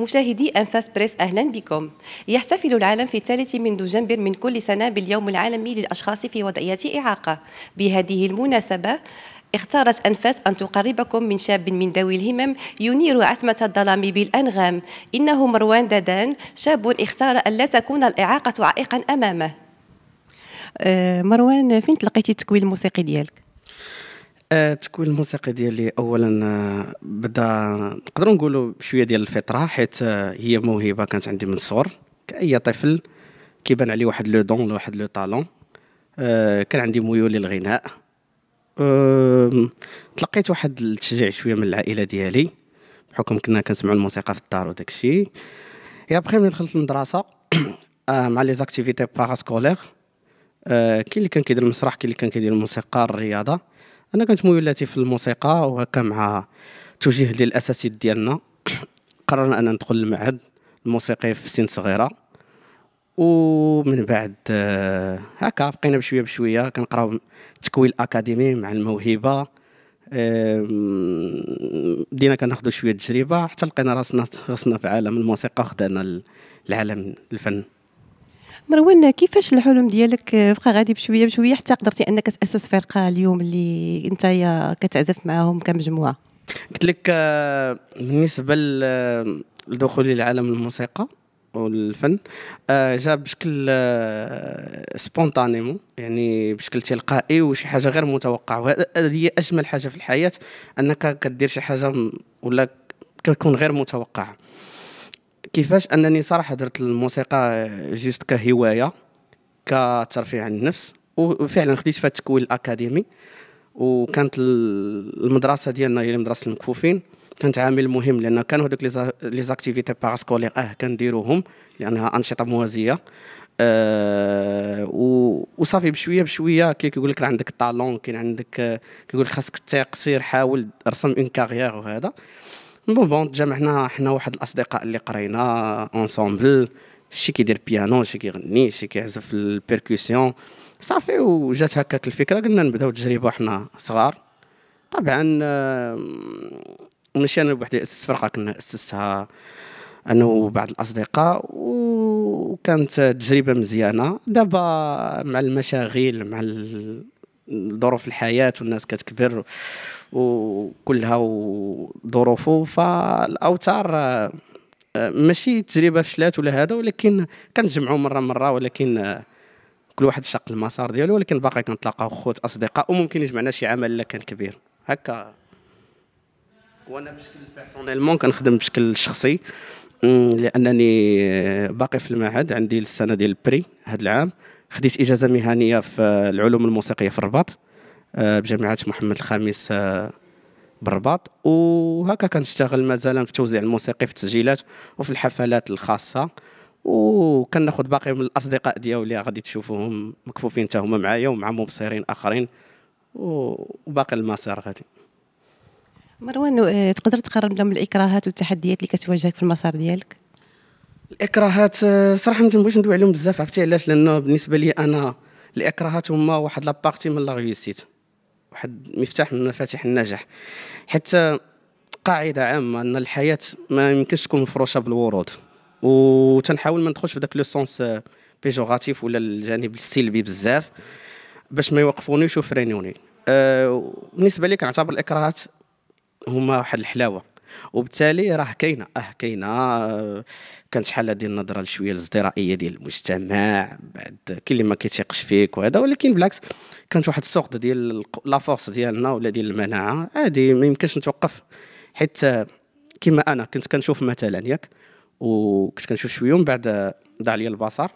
مشاهدي أنفاس بريس أهلا بكم يحتفل العالم في الثالث من دجنبر من كل سنة باليوم العالمي للأشخاص في وضعية إعاقة بهذه المناسبة اختارت أنفاس أن تقربكم من شاب من ذوي الهمم ينير عتمة الظلام بالأنغام إنه مروان دادان شاب اختار أن لا تكون الإعاقة عائقا أمامه آه، مروان فين تلقيتي التكوين الموسيقي ديالك؟ التكوين آه، الموسيقي ديالي اولا آه، بدا نقدروا نقولوا بشويه ديال الفطره حيت آه، هي موهبه كانت عندي من الصغر كاي طفل كيبان عليه واحد لو دون واحد لو طالون كان عندي ميول للغناء تلقيت واحد التشجيع شويه من العائله ديالي بحكم كنا كنسمعوا الموسيقى في الدار وداك الشيء يا بخي ملي دخلت المدرسه مع لي زاكتيفيتي باراسكولير كاين اللي كان كيدير المسرح كاين اللي كان كيدير الموسيقى الرياضه انا كانت مولاتي في الموسيقى وهكا مع توجيه ديال ديالنا قررنا ان ندخل المعهد الموسيقي في سن صغيره ومن بعد آه، هكا بقينا بشويه بشويه كنقراو التكوين الاكاديمي مع الموهبه بدينا كناخذوا شويه تجربه حتى لقينا راسنا راسنا في عالم الموسيقى خدانا العالم الفن مروان كيفاش الحلم ديالك بقى غادي بشويه بشويه حتى قدرتي انك تاسس فرقه اليوم اللي انت كتعزف معاهم كمجموعه قلت لك آه، بالنسبه آه، لدخولي لعالم الموسيقى والفن آه، جا بشكل سبونطانيمون يعني بشكل تلقائي وشي حاجه غير متوقعه وهذه هي اجمل حاجه في الحياه انك كدير شي حاجه ولا كتكون غير متوقعه كيفاش انني صراحه درت الموسيقى جوست كهوايه كترفيه عن النفس وفعلا خديت فيها التكوين الاكاديمي وكانت المدرسه ديالنا هي مدرسه المكفوفين كانت عامل مهم لان كانوا هذوك لي زاكتيفيتي باراسكولير اه كنديروهم لانها انشطه موازيه أه وصافي بشويه بشويه كي كيقول لك عندك الطالون كاين عندك كيقول لك خاصك تسير حاول ارسم اون كارير وهذا بون بون تجمعنا حنا واحد الاصدقاء اللي قرينا اونسومبل شي كيدير بيانو شي كيغني شي كيعزف البيركوسيون صافي وجات هكاك الفكره قلنا نبداو تجربه حنا صغار طبعا ماشي انا بوحدي اسس فرقه كنا اسسها انا وبعض الاصدقاء وكانت تجربه مزيانه دابا مع المشاغل مع ظروف الحياه والناس كتكبر وكلها وظروفه فالاوتار آه، ماشي تجربه فشلات ولا هذا ولكن كنجمعوا مره مره ولكن آه، كل واحد شق المسار ديالو ولكن باقي كنتلاقاو خوت اصدقاء وممكن يجمعنا شي عمل الا كان كبير هكا وانا بشكل بيرسونيلمون كنخدم بشكل شخصي لانني آه، باقي في المعهد عندي السنه ديال البري هذا العام خديت اجازه مهنيه في العلوم الموسيقيه في الرباط آه، بجامعه محمد الخامس آه، بالرباط وهكا كنشتغل مازال في التوزيع الموسيقي في التسجيلات وفي الحفلات الخاصه وكناخذ باقي من الاصدقاء ديالي غادي تشوفوهم مكفوفين حتى هما معايا ومع مبصرين اخرين وباقي المسار غادي مروان آه، تقدر تقرب لهم الاكراهات والتحديات اللي كتواجهك في المسار ديالك الاكراهات آه، صراحه ما تنبغيش ندوي عليهم بزاف عرفتي علاش لانه بالنسبه لي انا الاكراهات هما واحد لابارتي من لا ريوسيت واحد مفتاح من مفاتيح النجاح حتى آه، قاعده عامه ان الحياه ما يمكنش تكون مفروشه بالورود وتنحاول ما ندخلش في داك لو سونس آه، بيجوراتيف ولا الجانب السلبي بزاف باش ما يوقفونيش ويفرينوني بالنسبه لي كنعتبر الاكراهات هما واحد الحلاوه وبالتالي راه كاينه اه كاينه آه، كانت شحال هذه النظره شويه الازدرائيه ديال المجتمع بعد كاين اللي ما كيتيقش فيك وهذا ولكن بالعكس كانت واحد السوق ديال لا فورس ديالنا ولا ديال المناعه عادي ما يمكنش نتوقف حيت آه، كما انا كنت كنشوف مثلا ياك وكنت كنشوف شويه ومن بعد آه، ضاع لي البصر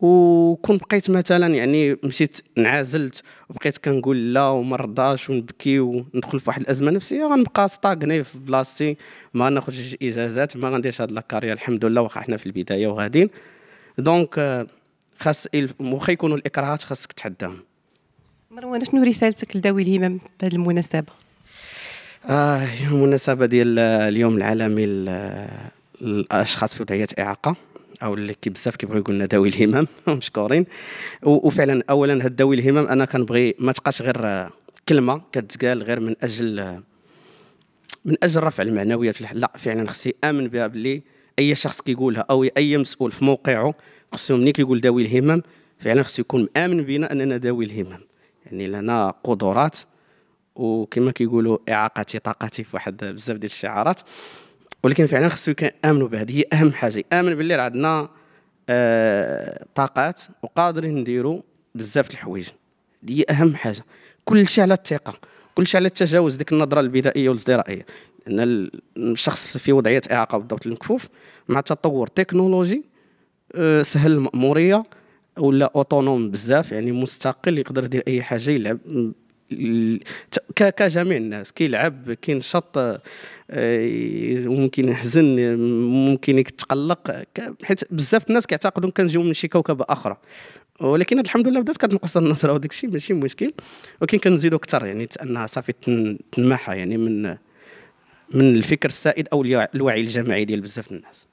وكون بقيت مثلا يعني مشيت انعزلت وبقيت كنقول لا وما رضاش ونبكي وندخل في واحد الازمه نفسيه غنبقى ستاغني في بلاصتي ما ناخذش اجازات ما غنديرش هاد لاكاريا الحمد لله واخا حنا في البدايه وغاديين دونك آه، خاص واخا يكونوا الاكراهات خاصك تحداهم مروان شنو رسالتك لذوي الهمم بهذه المناسبه آه المناسبه ديال اليوم العالمي آه، للأشخاص في وضعيه اعاقه اللي كي بزاف كيبغيو يقولنا داوي الهمم مشكورين وفعلا اولا هاد داوي الهمم انا كنبغي ما تبقاش غير آه، كلمه كتقال غير من اجل آه، من اجل رفع المعنويات لا فعلا خصي امن بها بلي اي شخص كيقولها او اي مسؤول في موقعه خصو ملي كيقول داوي الهمم فعلا خصو يكون مامن بنا اننا داوي الهمم يعني لنا قدرات وكما كيقولوا اعاقتي طاقتي في واحد بزاف ديال الشعارات ولكن فعلا خصو يامنوا بهذه هي اهم حاجه يامن باللي عندنا آه طاقات وقادرين نديروا بزاف الحوايج هي اهم حاجه كلشي على الثقه كلشي على التجاوز ديك النظره البدائيه والازدرائيه لان الشخص في وضعيه اعاقه بالضبط المكفوف مع التطور التكنولوجي آه سهل الماموريه ولا اوتونوم بزاف يعني مستقل يقدر يدير اي حاجه يلعب كجميع الناس كيلعب كينشط آه، ممكن يحزن ممكن يتقلق حيت بزاف الناس كيعتقدوا كنجيو من شي كوكبه اخرى ولكن الحمد لله بدات كتنقص النظره وداك الشيء ماشي مشكل ولكن كنزيدوا اكثر يعني انها صافي تنمحى يعني من من الفكر السائد او الوعي الجماعي ديال بزاف الناس